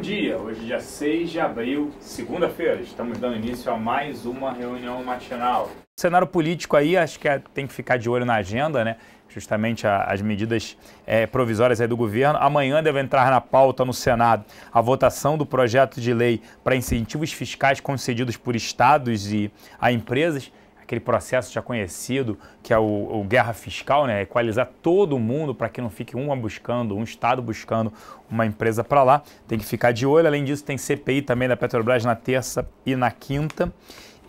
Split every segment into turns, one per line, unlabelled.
Bom dia, hoje dia 6 de abril, segunda-feira, estamos dando início a mais uma reunião matinal. O cenário político aí, acho que é, tem que ficar de olho na agenda, né? Justamente a, as medidas é, provisórias aí do governo. Amanhã deve entrar na pauta no Senado a votação do projeto de lei para incentivos fiscais concedidos por estados e a empresas aquele processo já conhecido, que é o, o guerra fiscal, né? Equalizar todo mundo para que não fique uma buscando, um Estado buscando uma empresa para lá. Tem que ficar de olho. Além disso, tem CPI também da Petrobras na terça e na quinta.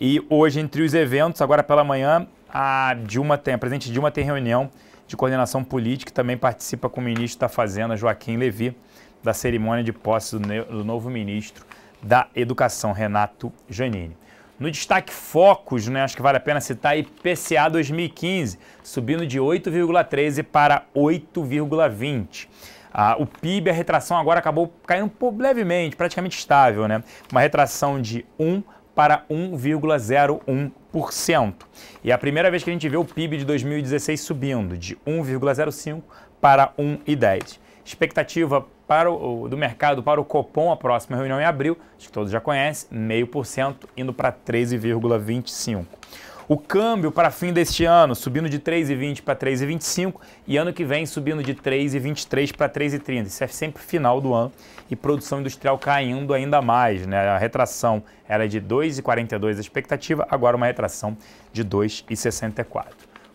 E hoje, entre os eventos, agora pela manhã, a Dilma tem, a presidente Dilma tem reunião de coordenação política, também participa com o ministro da Fazenda, Joaquim Levi, da cerimônia de posse do, do novo ministro da Educação, Renato Janine. No destaque focos, né, acho que vale a pena citar IPCA 2015, subindo de 8,13 para 8,20. Ah, o PIB, a retração agora acabou caindo levemente, praticamente estável, né? Uma retração de 1 para 1,01%. E é a primeira vez que a gente vê o PIB de 2016 subindo de 1,05 para 1,10. Expectativa para o, do mercado para o Copom, a próxima reunião em abril, acho que todos já conhecem, 0,5%, indo para 13,25%. O câmbio para fim deste ano subindo de 3,20 para 3,25 e ano que vem subindo de 3,23 para 3,30. Isso é sempre final do ano e produção industrial caindo ainda mais, né? A retração era de 2,42 a expectativa, agora uma retração de 2,64.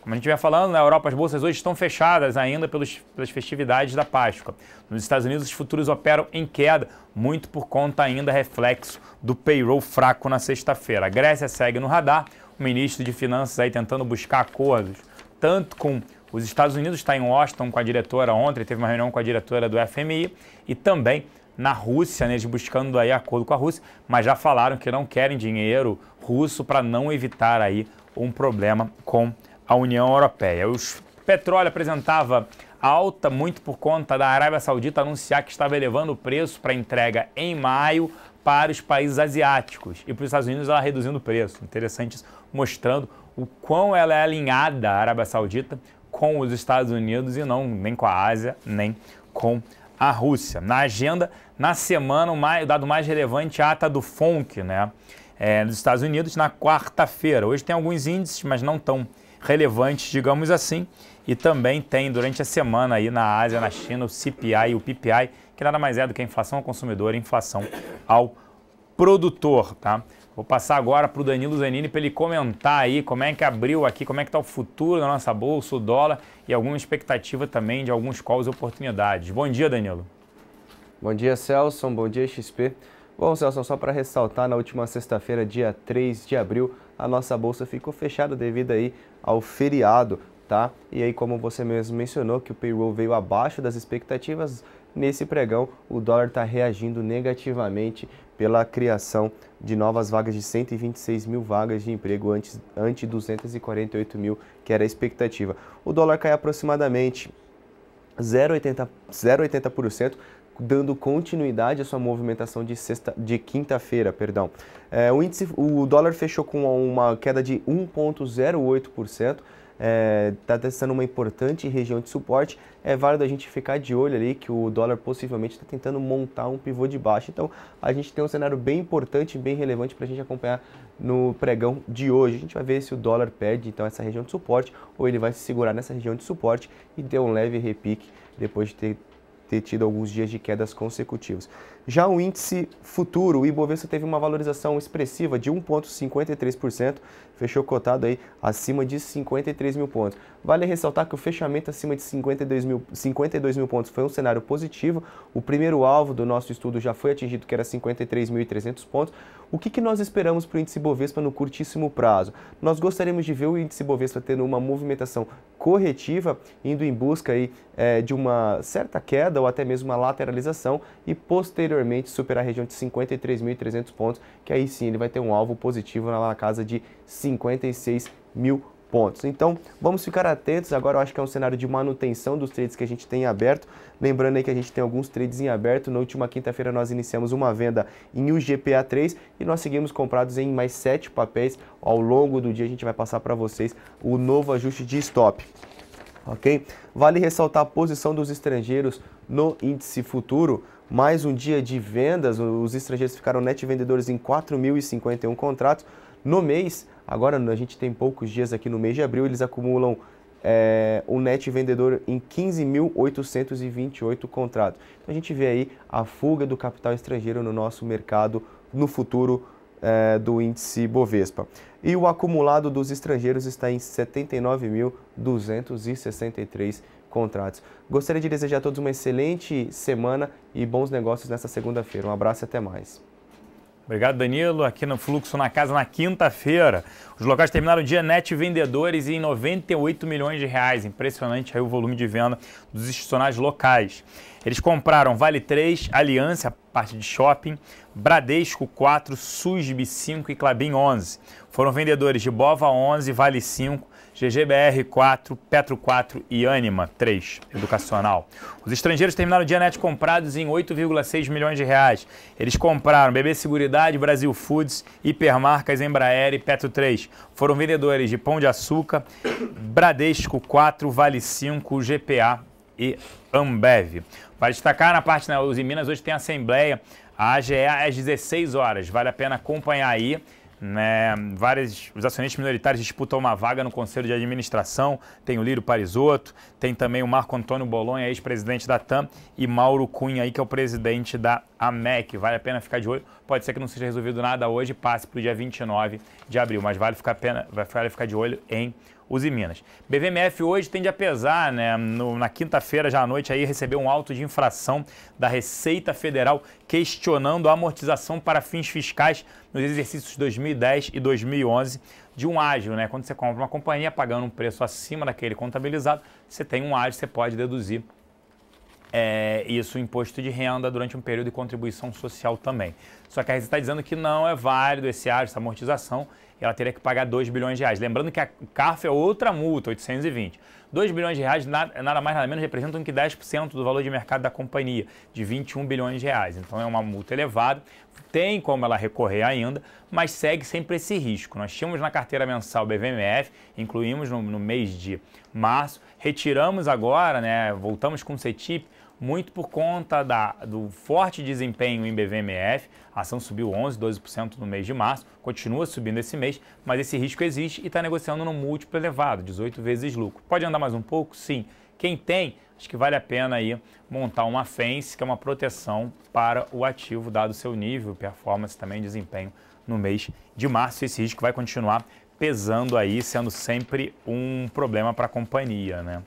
Como a gente vem falando, na Europa as bolsas hoje estão fechadas ainda pelos, pelas festividades da Páscoa. Nos Estados Unidos, os futuros operam em queda, muito por conta ainda reflexo do payroll fraco na sexta-feira. A Grécia segue no radar, o ministro de Finanças aí tentando buscar acordos, tanto com os Estados Unidos, está em Washington com a diretora ontem, teve uma reunião com a diretora do FMI, e também na Rússia, né, eles buscando aí acordo com a Rússia, mas já falaram que não querem dinheiro russo para não evitar aí um problema com a União Europeia. O petróleo apresentava alta muito por conta da Arábia Saudita anunciar que estava elevando o preço para entrega em maio para os países asiáticos e para os Estados Unidos ela reduzindo o preço. Interessante isso, mostrando o quão ela é alinhada, a Arábia Saudita, com os Estados Unidos e não nem com a Ásia, nem com a Rússia. Na agenda, na semana, o dado mais relevante é a ata do FONC, né? É, Estados Unidos, na quarta-feira. Hoje tem alguns índices, mas não tão relevantes, digamos assim. E também tem durante a semana aí na Ásia, na China, o CPI e o PPI, que nada mais é do que a inflação ao consumidor e a inflação ao produtor, tá? Vou passar agora para o Danilo Zanini para ele comentar aí como é que abriu aqui, como é que está o futuro da nossa bolsa, o dólar e alguma expectativa também de alguns
calls e oportunidades. Bom dia, Danilo. Bom dia, Celso. Bom dia, XP. Bom, Celso, só para ressaltar, na última sexta-feira, dia 3 de abril, a nossa bolsa ficou fechada devido aí ao feriado, tá? E aí, como você mesmo mencionou, que o payroll veio abaixo das expectativas, nesse pregão o dólar está reagindo negativamente pela criação de novas vagas de 126 mil vagas de emprego antes, ante 248 mil, que era a expectativa. O dólar cai aproximadamente 0,80%, 0,80% dando continuidade à sua movimentação de, sexta, de quinta-feira. perdão. É, o, índice, o dólar fechou com uma queda de 1,08%. Está é, testando tá uma importante região de suporte. É válido a gente ficar de olho ali que o dólar possivelmente está tentando montar um pivô de baixa. Então a gente tem um cenário bem importante, bem relevante para a gente acompanhar no pregão de hoje. A gente vai ver se o dólar perde então essa região de suporte ou ele vai se segurar nessa região de suporte e ter um leve repique depois de ter ter tido alguns dias de quedas consecutivos. Já o índice futuro, o Ibovespa teve uma valorização expressiva de 1,53%, fechou cotado aí acima de 53 mil pontos. Vale ressaltar que o fechamento acima de 52 mil, 52 mil pontos foi um cenário positivo, o primeiro alvo do nosso estudo já foi atingido, que era 53.300 pontos. O que, que nós esperamos para o índice Bovespa no curtíssimo prazo? Nós gostaríamos de ver o índice Bovespa tendo uma movimentação corretiva, indo em busca aí, é, de uma certa queda, queda ou até mesmo uma lateralização e posteriormente superar a região de 53.300 pontos, que aí sim ele vai ter um alvo positivo na casa de 56 mil pontos Então, vamos ficar atentos. Agora eu acho que é um cenário de manutenção dos trades que a gente tem aberto. Lembrando aí que a gente tem alguns trades em aberto. Na última quinta-feira nós iniciamos uma venda em UGPA3 e nós seguimos comprados em mais sete papéis. Ao longo do dia a gente vai passar para vocês o novo ajuste de stop ok? Vale ressaltar a posição dos estrangeiros no índice futuro. Mais um dia de vendas, os estrangeiros ficaram net vendedores em 4.051 contratos. No mês, agora a gente tem poucos dias aqui no mês de abril, eles acumulam é, um net vendedor em 15.828 contratos. Então a gente vê aí a fuga do capital estrangeiro no nosso mercado no futuro é, do índice Bovespa. E o acumulado dos estrangeiros está em 79.263 contratos. Gostaria de desejar a todos uma excelente semana e bons negócios nesta segunda-feira. Um abraço e até mais. Obrigado, Danilo. Aqui no Fluxo na Casa, na quinta-feira. Os locais terminaram o dia
net vendedores em 98 milhões de reais. Impressionante aí o volume de venda dos institucionais locais. Eles compraram Vale 3, Aliança, parte de shopping, Bradesco 4, SUSB 5 e Clabin 11. Foram vendedores de Bova 11, Vale 5, GGBR4, Petro 4 e Anima 3, educacional. Os estrangeiros terminaram o dia net comprados em 8,6 milhões de reais. Eles compraram BB Seguridade, Brasil Foods, Hipermarcas, Embraer e Petro 3. Foram vendedores de Pão de Açúcar, Bradesco 4, Vale 5, GPA e Ambev. Para destacar, na parte na em Minas, hoje tem a Assembleia, a AGE às 16 horas. Vale a pena acompanhar aí. Né, várias, os acionistas minoritários disputam uma vaga no Conselho de Administração. Tem o Lírio Parisotto, tem também o Marco Antônio Bolonha, ex-presidente da TAM, e Mauro Cunha, aí, que é o presidente da AMEC. Vale a pena ficar de olho. Pode ser que não seja resolvido nada hoje, passe para o dia 29 de abril, mas vale ficar, pena, vale ficar de olho em Uzi Minas. BVMF hoje tende a pesar, né? No, na quinta-feira, já à noite, aí recebeu um auto de infração da Receita Federal questionando a amortização para fins fiscais nos exercícios 2010 e 2011 de um ágio, né? Quando você compra uma companhia pagando um preço acima daquele contabilizado, você tem um ágio, você pode deduzir é, isso, imposto de renda durante um período de contribuição social também. Só que a Receita está dizendo que não é válido esse ágio, essa amortização, e ela teria que pagar 2 bilhões de reais. Lembrando que a CARF é outra multa, 820. 2 bilhões de reais, é nada, mais nada menos, representam que 10% do valor de mercado da companhia, de 21 bilhões de reais. Então é uma multa elevada, tem como ela recorrer ainda, mas segue sempre esse risco. Nós tínhamos na carteira mensal BVMF, incluímos no, no mês de março, retiramos agora, né, voltamos com o CETIP, muito por conta da, do forte desempenho em BVMF. A ação subiu 11%, 12% no mês de março, continua subindo esse mês, mas esse risco existe e está negociando num múltiplo elevado, 18 vezes lucro. Pode andar mais um pouco? Sim. Quem tem, acho que vale a pena aí montar uma fence, que é uma proteção para o ativo, dado o seu nível, performance também, desempenho no mês de março. Esse risco vai continuar pesando aí, sendo sempre um problema para a companhia, né?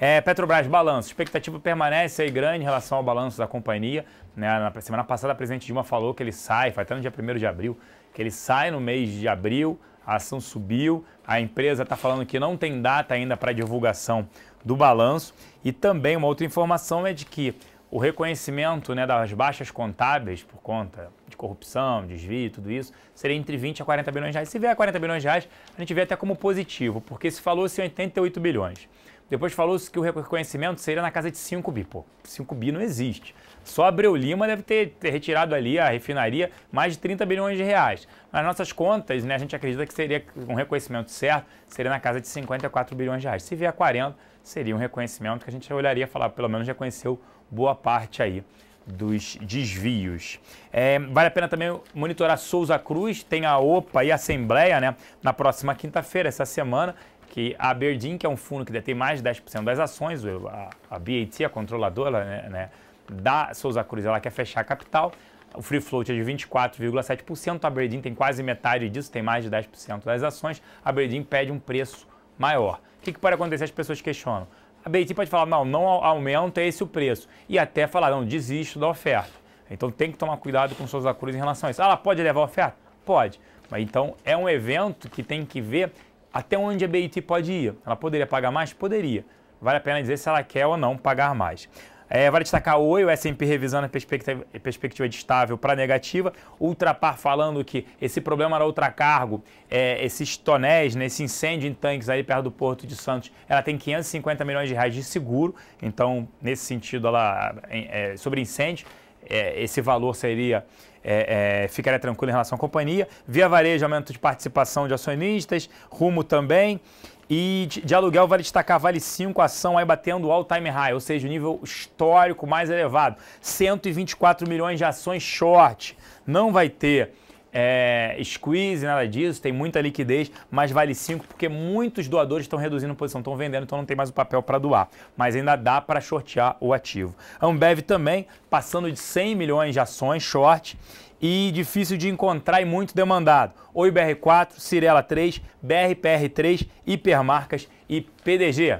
É, Petrobras, balanço. Expectativa permanece aí grande em relação ao balanço da companhia. Né? Na semana passada, a presidente Dilma falou que ele sai, vai até no dia 1 de abril, que ele sai no mês de abril, a ação subiu, a empresa está falando que não tem data ainda para divulgação do balanço. E também uma outra informação é de que o reconhecimento né, das baixas contábeis por conta de corrupção, desvio, tudo isso, seria entre 20 a 40 bilhões de reais. Se vier a 40 bilhões de reais, a gente vê até como positivo, porque se falou-se 88 bilhões. Depois falou-se que o reconhecimento seria na casa de 5 bi. Pô, 5 bi não existe. Só Abreu Lima deve ter, ter, retirado ali a refinaria mais de 30 bilhões de reais. Nas nossas contas, né, a gente acredita que seria um reconhecimento certo, seria na casa de 54 bilhões de reais. Se vier a 40, seria um reconhecimento que a gente olharia e falar, pelo menos reconheceu boa parte aí dos desvios. É, vale a pena também monitorar Souza Cruz, tem a OPA e a Assembleia né, na próxima quinta-feira, essa semana, que a Aberdeen, que é um fundo que detém mais de 10% das ações, a, a BAT, a controladora né, né, da Souza Cruz, ela quer fechar a capital. O free float é de 24,7%, a Aberdeen tem quase metade disso, tem mais de 10% das ações. A Aberdeen pede um preço maior. O que, que pode acontecer? As pessoas questionam. A BAT pode falar, não, não aumenta esse o preço. E até falar, não, desisto da oferta. Então tem que tomar cuidado com Souza Cruz em relação a isso. Ah, ela pode levar a oferta? Pode. Mas então é um evento que tem que ver até onde a BIT pode ir? Ela poderia pagar mais? Poderia. Vale a pena dizer se ela quer ou não pagar mais. É, vale destacar o Oi, o S&P revisando a perspectiva, perspectiva de estável para negativa, Ultrapar falando que esse problema era Ultracargo, é, esses tonéis, né, esse incêndio em tanques aí perto do Porto de Santos, ela tem 550 milhões de reais de seguro, então nesse sentido, ela é, é sobre incêndio, é, esse valor seria é, é, ficaria tranquilo em relação à companhia. Via Varejo, aumento de participação de acionistas, Rumo também. E de, de aluguel vale destacar Vale 5, ação aí batendo all time high, ou seja, o nível histórico mais elevado. 124 milhões de ações short, não vai ter é, squeeze, nada disso, tem muita liquidez, mas vale 5 porque muitos doadores estão reduzindo posição, estão vendendo, então não tem mais o papel para doar. Mas ainda dá para shortear o ativo. A Ambev também, passando de 100 milhões de ações short e difícil de encontrar e muito demandado. Oi BR4, Cirela 3, BRPR3, Hipermarcas e PDG.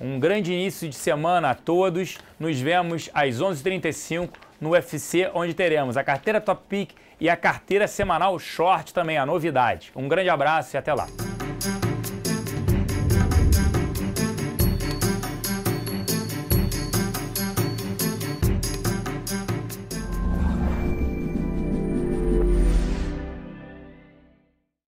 Um grande início de semana a todos. Nos vemos às 11h35 no UFC, onde teremos a carteira Top Pick e a carteira semanal Short também, a novidade. Um grande abraço e até lá.